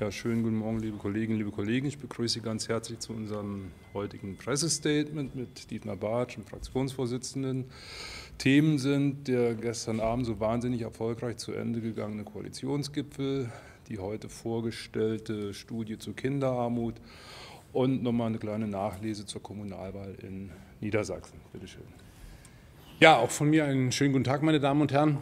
Ja, schönen guten Morgen, liebe Kolleginnen, liebe Kollegen. Ich begrüße Sie ganz herzlich zu unserem heutigen Pressestatement mit Dietmar Bartsch, dem Fraktionsvorsitzenden. Themen sind der gestern Abend so wahnsinnig erfolgreich zu Ende gegangene Koalitionsgipfel, die heute vorgestellte Studie zur Kinderarmut und nochmal eine kleine Nachlese zur Kommunalwahl in Niedersachsen. Bitte schön. Ja, auch von mir einen schönen guten Tag, meine Damen und Herren.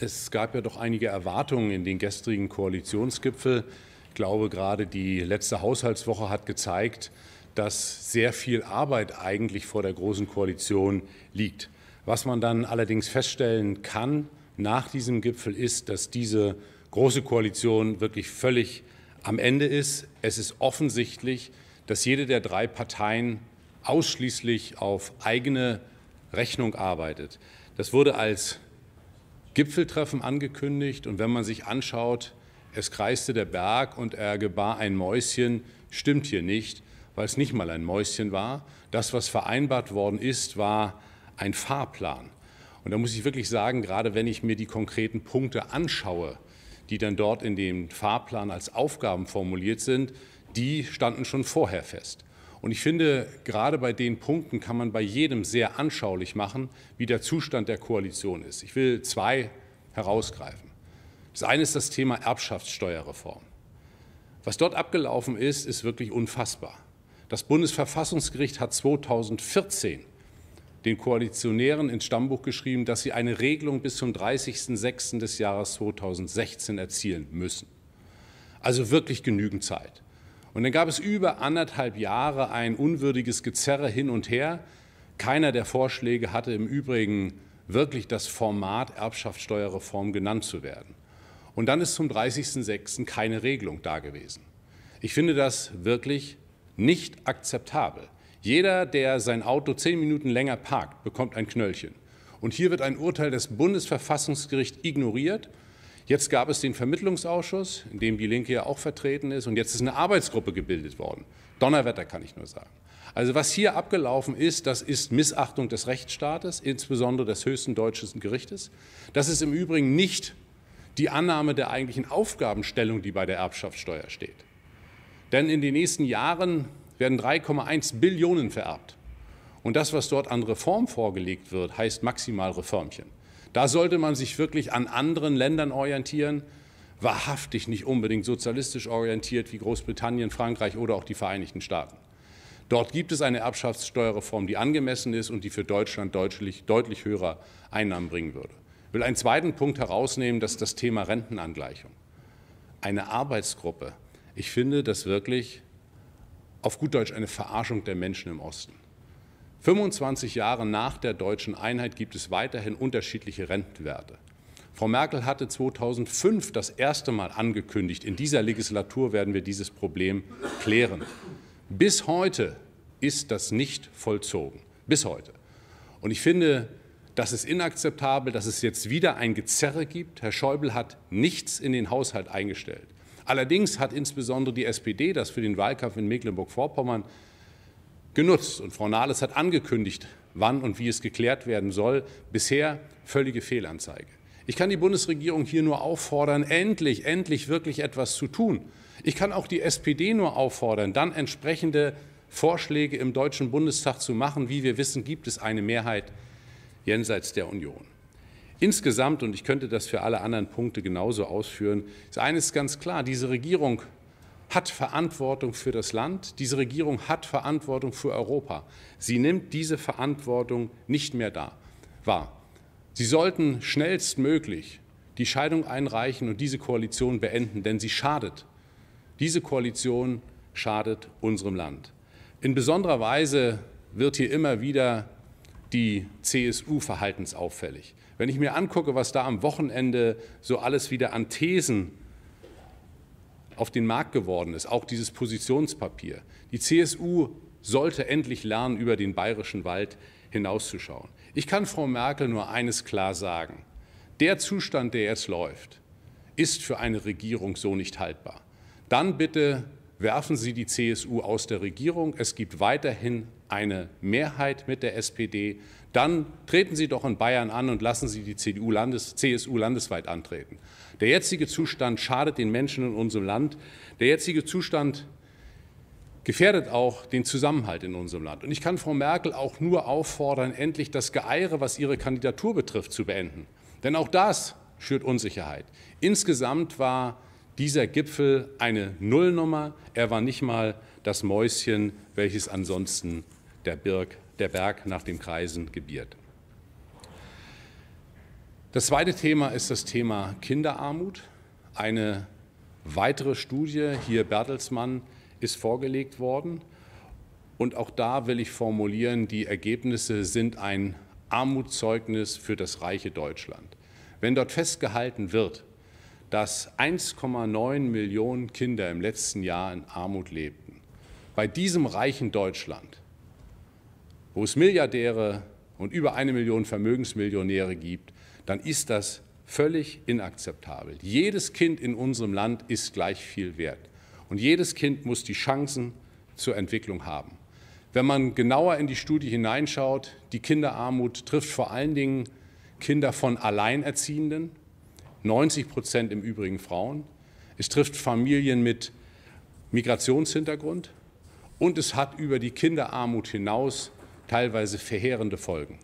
Es gab ja doch einige Erwartungen in den gestrigen Koalitionsgipfel. Ich glaube, gerade die letzte Haushaltswoche hat gezeigt, dass sehr viel Arbeit eigentlich vor der Großen Koalition liegt. Was man dann allerdings feststellen kann nach diesem Gipfel ist, dass diese Große Koalition wirklich völlig am Ende ist. Es ist offensichtlich, dass jede der drei Parteien ausschließlich auf eigene Rechnung arbeitet. Das wurde als Gipfeltreffen angekündigt. Und wenn man sich anschaut, es kreiste der Berg und er gebar ein Mäuschen, stimmt hier nicht, weil es nicht mal ein Mäuschen war. Das, was vereinbart worden ist, war ein Fahrplan. Und da muss ich wirklich sagen, gerade wenn ich mir die konkreten Punkte anschaue, die dann dort in dem Fahrplan als Aufgaben formuliert sind, die standen schon vorher fest. Und ich finde, gerade bei den Punkten kann man bei jedem sehr anschaulich machen, wie der Zustand der Koalition ist. Ich will zwei herausgreifen. Das eine ist das Thema Erbschaftssteuerreform. Was dort abgelaufen ist, ist wirklich unfassbar. Das Bundesverfassungsgericht hat 2014 den Koalitionären ins Stammbuch geschrieben, dass sie eine Regelung bis zum 30.06. des Jahres 2016 erzielen müssen. Also wirklich genügend Zeit. Und dann gab es über anderthalb Jahre ein unwürdiges Gezerre hin und her. Keiner der Vorschläge hatte im Übrigen wirklich das Format Erbschaftssteuerreform genannt zu werden. Und dann ist zum 30.06. keine Regelung da gewesen. Ich finde das wirklich nicht akzeptabel. Jeder, der sein Auto zehn Minuten länger parkt, bekommt ein Knöllchen. Und hier wird ein Urteil des Bundesverfassungsgerichts ignoriert Jetzt gab es den Vermittlungsausschuss, in dem die Linke ja auch vertreten ist, und jetzt ist eine Arbeitsgruppe gebildet worden. Donnerwetter kann ich nur sagen. Also was hier abgelaufen ist, das ist Missachtung des Rechtsstaates, insbesondere des höchsten deutschen Gerichtes. Das ist im Übrigen nicht die Annahme der eigentlichen Aufgabenstellung, die bei der Erbschaftssteuer steht. Denn in den nächsten Jahren werden 3,1 Billionen vererbt. Und das, was dort an Reform vorgelegt wird, heißt maximal Reformchen. Da sollte man sich wirklich an anderen Ländern orientieren, wahrhaftig nicht unbedingt sozialistisch orientiert wie Großbritannien, Frankreich oder auch die Vereinigten Staaten. Dort gibt es eine Erbschaftssteuerreform, die angemessen ist und die für Deutschland deutlich, deutlich höhere Einnahmen bringen würde. Ich will einen zweiten Punkt herausnehmen, das ist das Thema Rentenangleichung. Eine Arbeitsgruppe. Ich finde das wirklich auf gut Deutsch eine Verarschung der Menschen im Osten. 25 Jahre nach der deutschen Einheit gibt es weiterhin unterschiedliche Rentenwerte. Frau Merkel hatte 2005 das erste Mal angekündigt, in dieser Legislatur werden wir dieses Problem klären. Bis heute ist das nicht vollzogen. Bis heute. Und ich finde, das ist inakzeptabel, dass es jetzt wieder ein Gezerre gibt. Herr Schäuble hat nichts in den Haushalt eingestellt. Allerdings hat insbesondere die SPD das für den Wahlkampf in Mecklenburg-Vorpommern genutzt. Und Frau Nahles hat angekündigt, wann und wie es geklärt werden soll. Bisher völlige Fehlanzeige. Ich kann die Bundesregierung hier nur auffordern, endlich, endlich wirklich etwas zu tun. Ich kann auch die SPD nur auffordern, dann entsprechende Vorschläge im Deutschen Bundestag zu machen. Wie wir wissen, gibt es eine Mehrheit jenseits der Union. Insgesamt, und ich könnte das für alle anderen Punkte genauso ausführen, ist eines ganz klar, diese Regierung hat Verantwortung für das Land, diese Regierung hat Verantwortung für Europa. Sie nimmt diese Verantwortung nicht mehr da, wahr. Sie sollten schnellstmöglich die Scheidung einreichen und diese Koalition beenden, denn sie schadet. Diese Koalition schadet unserem Land. In besonderer Weise wird hier immer wieder die CSU verhaltensauffällig. Wenn ich mir angucke, was da am Wochenende so alles wieder an Thesen auf den Markt geworden ist, auch dieses Positionspapier. Die CSU sollte endlich lernen, über den bayerischen Wald hinauszuschauen. Ich kann Frau Merkel nur eines klar sagen. Der Zustand, der jetzt läuft, ist für eine Regierung so nicht haltbar. Dann bitte werfen Sie die CSU aus der Regierung. Es gibt weiterhin eine Mehrheit mit der SPD. Dann treten Sie doch in Bayern an und lassen Sie die CDU Landes CSU landesweit antreten. Der jetzige Zustand schadet den Menschen in unserem Land. Der jetzige Zustand gefährdet auch den Zusammenhalt in unserem Land. Und ich kann Frau Merkel auch nur auffordern, endlich das Geeire, was ihre Kandidatur betrifft, zu beenden. Denn auch das schürt Unsicherheit. Insgesamt war dieser Gipfel eine Nullnummer. Er war nicht mal das Mäuschen, welches ansonsten der, Birk, der Berg nach dem Kreisen gebiert. Das zweite Thema ist das Thema Kinderarmut. Eine weitere Studie, hier Bertelsmann, ist vorgelegt worden. Und auch da will ich formulieren, die Ergebnisse sind ein Armutszeugnis für das reiche Deutschland. Wenn dort festgehalten wird, dass 1,9 Millionen Kinder im letzten Jahr in Armut lebten. Bei diesem reichen Deutschland, wo es Milliardäre und über eine Million Vermögensmillionäre gibt, dann ist das völlig inakzeptabel. Jedes Kind in unserem Land ist gleich viel wert. Und jedes Kind muss die Chancen zur Entwicklung haben. Wenn man genauer in die Studie hineinschaut, die Kinderarmut trifft vor allen Dingen Kinder von Alleinerziehenden, 90 Prozent im Übrigen Frauen. Es trifft Familien mit Migrationshintergrund und es hat über die Kinderarmut hinaus teilweise verheerende Folgen.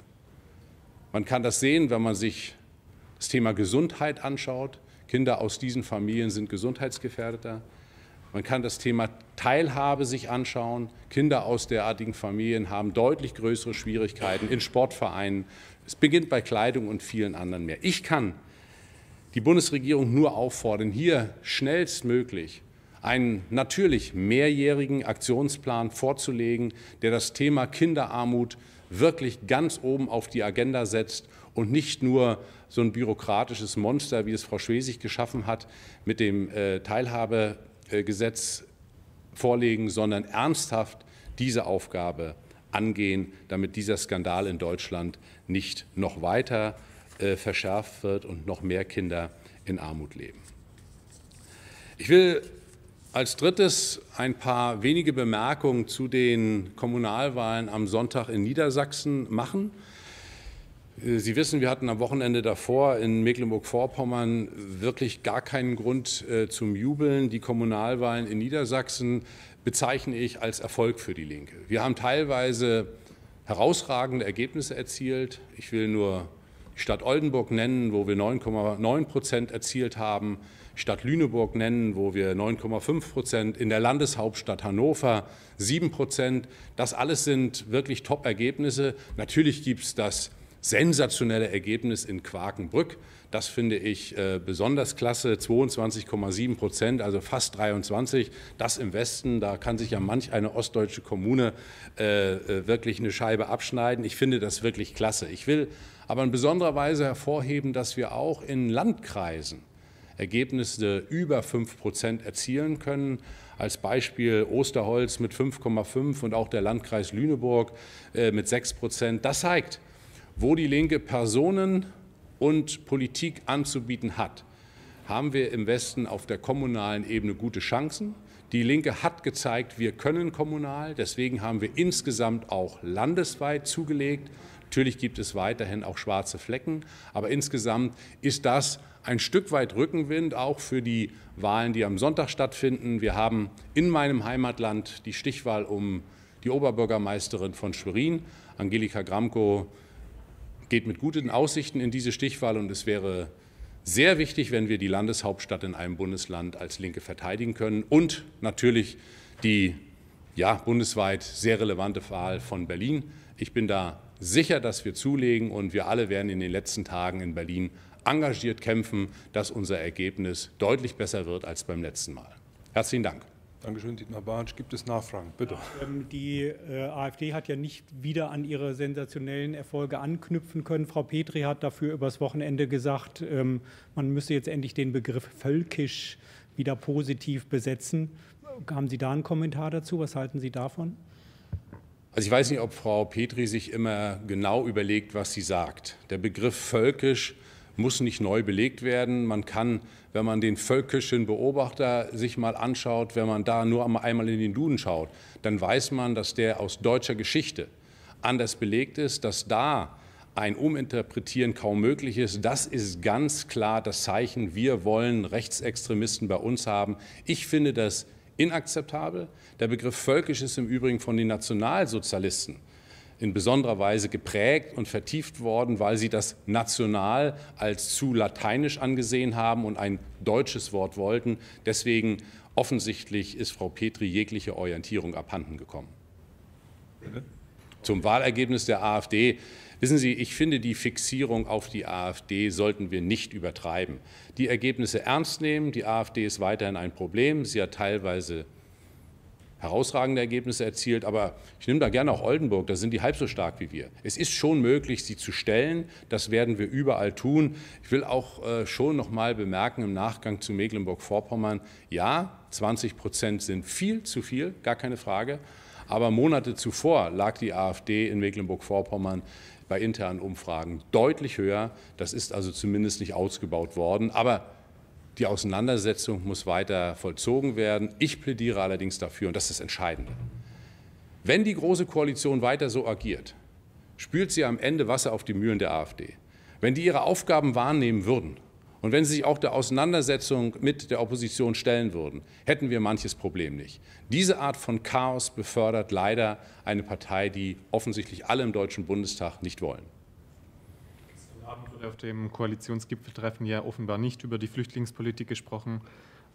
Man kann das sehen, wenn man sich das Thema Gesundheit anschaut. Kinder aus diesen Familien sind gesundheitsgefährdeter. Man kann das Thema Teilhabe sich anschauen. Kinder aus derartigen Familien haben deutlich größere Schwierigkeiten in Sportvereinen. Es beginnt bei Kleidung und vielen anderen mehr. Ich kann die Bundesregierung nur auffordern, hier schnellstmöglich einen natürlich mehrjährigen Aktionsplan vorzulegen, der das Thema Kinderarmut wirklich ganz oben auf die Agenda setzt und nicht nur so ein bürokratisches Monster, wie es Frau Schwesig geschaffen hat, mit dem äh, Teilhabegesetz vorlegen, sondern ernsthaft diese Aufgabe angehen, damit dieser Skandal in Deutschland nicht noch weiter äh, verschärft wird und noch mehr Kinder in Armut leben. Ich will als drittes ein paar wenige Bemerkungen zu den Kommunalwahlen am Sonntag in Niedersachsen machen. Äh, Sie wissen, wir hatten am Wochenende davor in Mecklenburg-Vorpommern wirklich gar keinen Grund äh, zum Jubeln. Die Kommunalwahlen in Niedersachsen bezeichne ich als Erfolg für die Linke. Wir haben teilweise herausragende Ergebnisse erzielt. Ich will nur Stadt Oldenburg nennen, wo wir 9,9 Prozent erzielt haben, Stadt Lüneburg nennen, wo wir 9,5 Prozent, in der Landeshauptstadt Hannover 7 Prozent. Das alles sind wirklich Top-Ergebnisse. Natürlich gibt es das sensationelle Ergebnis in Quakenbrück. Das finde ich äh, besonders klasse. 22,7 Prozent, also fast 23. Das im Westen, da kann sich ja manch eine ostdeutsche Kommune äh, äh, wirklich eine Scheibe abschneiden. Ich finde das wirklich klasse. Ich will aber in besonderer Weise hervorheben, dass wir auch in Landkreisen Ergebnisse über 5 Prozent erzielen können. Als Beispiel Osterholz mit 5,5 und auch der Landkreis Lüneburg äh, mit 6 Prozent. Das zeigt, wo die Linke Personen und Politik anzubieten hat, haben wir im Westen auf der kommunalen Ebene gute Chancen. Die Linke hat gezeigt, wir können kommunal. Deswegen haben wir insgesamt auch landesweit zugelegt. Natürlich gibt es weiterhin auch schwarze Flecken, aber insgesamt ist das ein Stück weit Rückenwind auch für die Wahlen, die am Sonntag stattfinden. Wir haben in meinem Heimatland die Stichwahl um die Oberbürgermeisterin von Schwerin, Angelika Gramko, geht mit guten Aussichten in diese Stichwahl und es wäre sehr wichtig, wenn wir die Landeshauptstadt in einem Bundesland als Linke verteidigen können und natürlich die ja, bundesweit sehr relevante Wahl von Berlin. Ich bin da sicher, dass wir zulegen und wir alle werden in den letzten Tagen in Berlin engagiert kämpfen, dass unser Ergebnis deutlich besser wird als beim letzten Mal. Herzlichen Dank. Dankeschön, Dietmar Bartsch. Gibt es Nachfragen? Bitte. Ähm, die äh, AfD hat ja nicht wieder an ihre sensationellen Erfolge anknüpfen können. Frau Petri hat dafür übers Wochenende gesagt, ähm, man müsse jetzt endlich den Begriff völkisch wieder positiv besetzen. Haben Sie da einen Kommentar dazu? Was halten Sie davon? Also ich weiß nicht, ob Frau Petri sich immer genau überlegt, was sie sagt. Der Begriff völkisch muss nicht neu belegt werden. Man kann, wenn man den völkischen Beobachter sich mal anschaut, wenn man da nur einmal in den Duden schaut, dann weiß man, dass der aus deutscher Geschichte anders belegt ist, dass da ein Uminterpretieren kaum möglich ist. Das ist ganz klar das Zeichen, wir wollen Rechtsextremisten bei uns haben. Ich finde das inakzeptabel. Der Begriff völkisch ist im Übrigen von den Nationalsozialisten in besonderer Weise geprägt und vertieft worden, weil sie das national als zu lateinisch angesehen haben und ein deutsches Wort wollten. Deswegen offensichtlich ist Frau Petri jegliche Orientierung abhanden gekommen. Zum Wahlergebnis der AfD. Wissen Sie, ich finde, die Fixierung auf die AfD sollten wir nicht übertreiben. Die Ergebnisse ernst nehmen. Die AfD ist weiterhin ein Problem. Sie hat teilweise herausragende Ergebnisse erzielt, aber ich nehme da gerne auch Oldenburg, da sind die halb so stark wie wir. Es ist schon möglich, sie zu stellen, das werden wir überall tun. Ich will auch äh, schon noch mal bemerken im Nachgang zu Mecklenburg-Vorpommern, ja, 20 Prozent sind viel zu viel, gar keine Frage, aber Monate zuvor lag die AfD in Mecklenburg-Vorpommern bei internen Umfragen deutlich höher. Das ist also zumindest nicht ausgebaut worden, aber die Auseinandersetzung muss weiter vollzogen werden. Ich plädiere allerdings dafür, und das ist das Entscheidende, wenn die Große Koalition weiter so agiert, spült sie am Ende Wasser auf die Mühlen der AfD. Wenn die ihre Aufgaben wahrnehmen würden und wenn sie sich auch der Auseinandersetzung mit der Opposition stellen würden, hätten wir manches Problem nicht. Diese Art von Chaos befördert leider eine Partei, die offensichtlich alle im Deutschen Bundestag nicht wollen wurde auf dem Koalitionsgipfeltreffen ja offenbar nicht über die Flüchtlingspolitik gesprochen.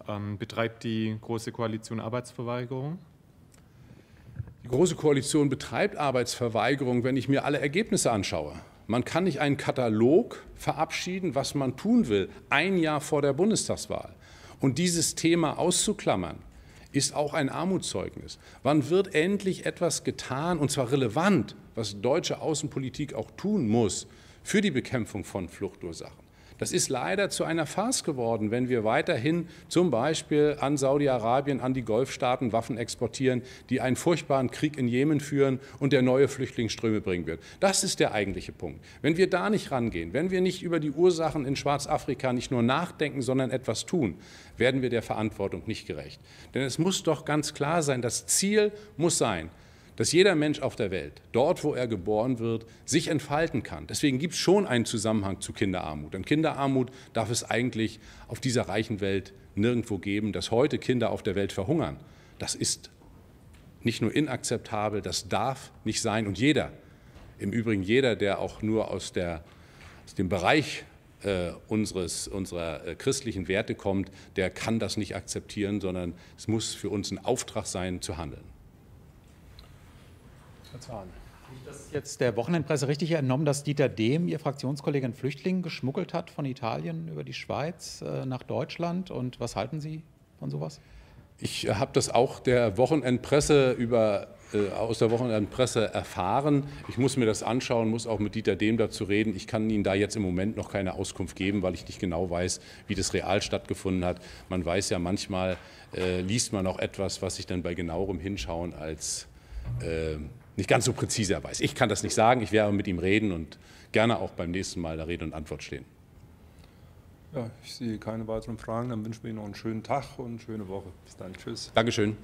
Ähm, betreibt die Große Koalition Arbeitsverweigerung? Die Große Koalition betreibt Arbeitsverweigerung, wenn ich mir alle Ergebnisse anschaue. Man kann nicht einen Katalog verabschieden, was man tun will, ein Jahr vor der Bundestagswahl. Und dieses Thema auszuklammern, ist auch ein Armutszeugnis. Wann wird endlich etwas getan, und zwar relevant, was deutsche Außenpolitik auch tun muss, für die Bekämpfung von Fluchtursachen. Das ist leider zu einer Farce geworden, wenn wir weiterhin zum Beispiel an Saudi-Arabien, an die Golfstaaten Waffen exportieren, die einen furchtbaren Krieg in Jemen führen und der neue Flüchtlingsströme bringen wird. Das ist der eigentliche Punkt. Wenn wir da nicht rangehen, wenn wir nicht über die Ursachen in Schwarzafrika nicht nur nachdenken, sondern etwas tun, werden wir der Verantwortung nicht gerecht. Denn es muss doch ganz klar sein, das Ziel muss sein, dass jeder Mensch auf der Welt, dort wo er geboren wird, sich entfalten kann. Deswegen gibt es schon einen Zusammenhang zu Kinderarmut. Und Kinderarmut darf es eigentlich auf dieser reichen Welt nirgendwo geben, dass heute Kinder auf der Welt verhungern. Das ist nicht nur inakzeptabel, das darf nicht sein. Und jeder, im Übrigen jeder, der auch nur aus, der, aus dem Bereich äh, unseres, unserer äh, christlichen Werte kommt, der kann das nicht akzeptieren, sondern es muss für uns ein Auftrag sein, zu handeln. Verzahn. Das jetzt der Wochenendpresse richtig entnommen, dass Dieter Dehm, Ihr Fraktionskollege, einen Flüchtling geschmuggelt hat von Italien über die Schweiz äh, nach Deutschland. Und was halten Sie von sowas? Ich habe das auch der Wochenendpresse über, äh, aus der Wochenendpresse erfahren. Ich muss mir das anschauen, muss auch mit Dieter Dehm dazu reden. Ich kann Ihnen da jetzt im Moment noch keine Auskunft geben, weil ich nicht genau weiß, wie das real stattgefunden hat. Man weiß ja manchmal, äh, liest man auch etwas, was sich dann bei genauerem Hinschauen als äh, nicht ganz so präzise er weiß. Ich kann das nicht sagen, ich werde aber mit ihm reden und gerne auch beim nächsten Mal der Rede und Antwort stehen. Ja, ich sehe keine weiteren Fragen. Dann wünschen wir Ihnen noch einen schönen Tag und eine schöne Woche. Bis dann. Tschüss. Dankeschön.